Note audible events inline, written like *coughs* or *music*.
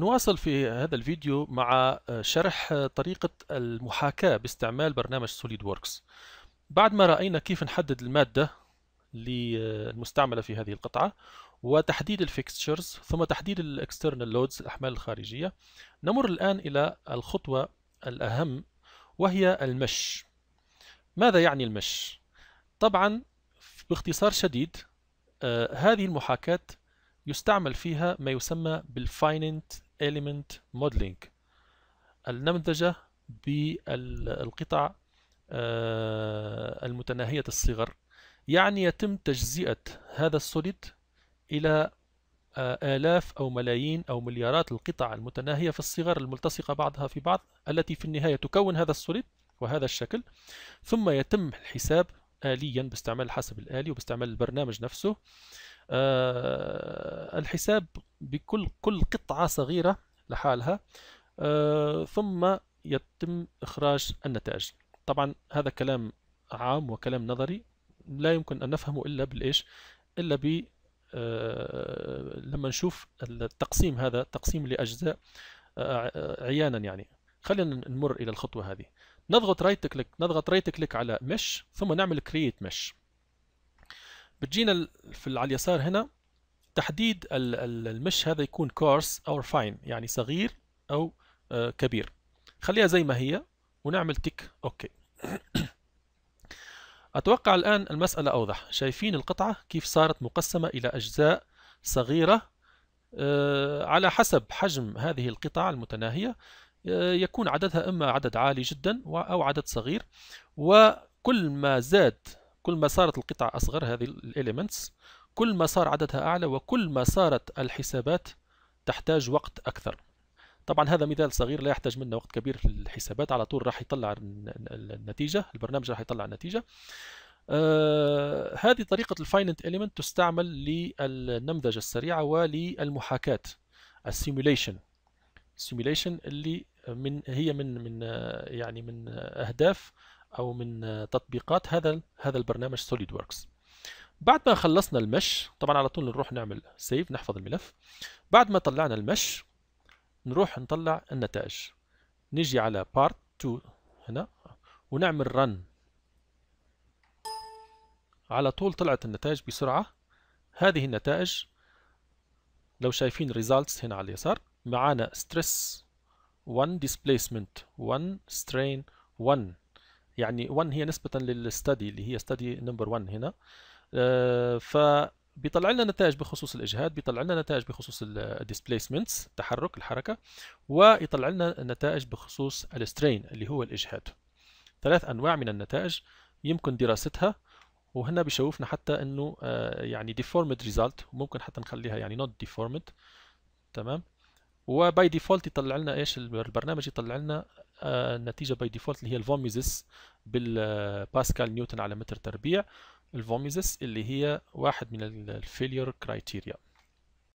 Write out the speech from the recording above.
نواصل في هذا الفيديو مع آه، شرح آه، طريقة المحاكاة باستعمال برنامج SolidWorks بعد ما رأينا كيف نحدد المادة المستعملة في هذه القطعة وتحديد الفيكستشرز ثم تحديد الاكسترنال لودز الأحمال الخارجية نمر الآن إلى الخطوة الأهم وهي المش ماذا يعني المش؟ طبعا باختصار شديد آه، هذه المحاكاة يستعمل فيها ما يسمى بالفاينيت Element Modeling النمذجة بالقطع آه، المتناهية الصغر يعني يتم تجزئة هذا السوليد إلى آه، آلاف أو ملايين أو مليارات القطع المتناهية في الصغر الملتصقة بعضها في بعض التي في النهاية تكون هذا السوليد وهذا الشكل ثم يتم الحساب آليا باستعمال الحاسب الآلي وباستعمال البرنامج نفسه آه، الحساب بكل كل قطعة صغيرة لحالها آه، ثم يتم إخراج النتائج طبعا هذا كلام عام وكلام نظري لا يمكن أن نفهمه إلا بالإيش إلا ب آه، لما نشوف التقسيم هذا تقسيم لأجزاء عيانا يعني خلينا نمر الى الخطوه هذه نضغط رايت كليك نضغط رايت كليك على مش ثم نعمل كرييت مش بتجينا في على اليسار هنا تحديد المش هذا يكون كورس او فاين يعني صغير او آه، كبير خليها زي ما هي ونعمل تيك اوكي *coughs* اتوقع الان المساله اوضح شايفين القطعه كيف صارت مقسمه الى اجزاء صغيره آه، على حسب حجم هذه القطع المتناهيه يكون عددها إما عدد عالي جدا أو عدد صغير وكل ما زاد كل ما صارت القطع أصغر هذه الإليمنتس كل ما صار عددها أعلى وكل ما صارت الحسابات تحتاج وقت أكثر طبعا هذا مثال صغير لا يحتاج منا وقت كبير في الحسابات على طول راح يطلع النتيجة البرنامج راح يطلع النتيجة آه هذه طريقة الفاينت إليمنت تستعمل للنمذجة السريعة وللمحاكاة السيموليشن سيميليشن اللي من هي من من يعني من اهداف او من تطبيقات هذا هذا البرنامج سوليد وركس بعد ما خلصنا المش طبعا على طول نروح نعمل سيف نحفظ الملف بعد ما طلعنا المش نروح نطلع النتائج نجي على بارت 2 هنا ونعمل رن على طول طلعت النتائج بسرعة هذه النتائج لو شايفين results هنا على اليسار معانا stress 1 displacement 1 strain 1 يعني 1 هي نسبة للستدي اللي هي ستدي نمبر 1 هنا آه، فبيطلع ف بيطلع لنا نتائج بخصوص الاجهاد بيطلع لنا نتائج بخصوص الديسبيسمنتس التحرك الحركه ويطلع لنا نتائج بخصوص السترين اللي هو الاجهاد ثلاث انواع من النتائج يمكن دراستها وهنا بيشوفنا حتى انه آه، يعني ديفورمد ريزالت ممكن حتى نخليها يعني نوت ديفورمد تمام وباي ديفولت يطلع لنا ايش البرنامج يطلع لنا النتيجه آه، باي ديفولت اللي هي الفوميزس بالباسكال نيوتن على متر تربيع الفوميزس اللي هي واحد من الفيلير كرايتيريا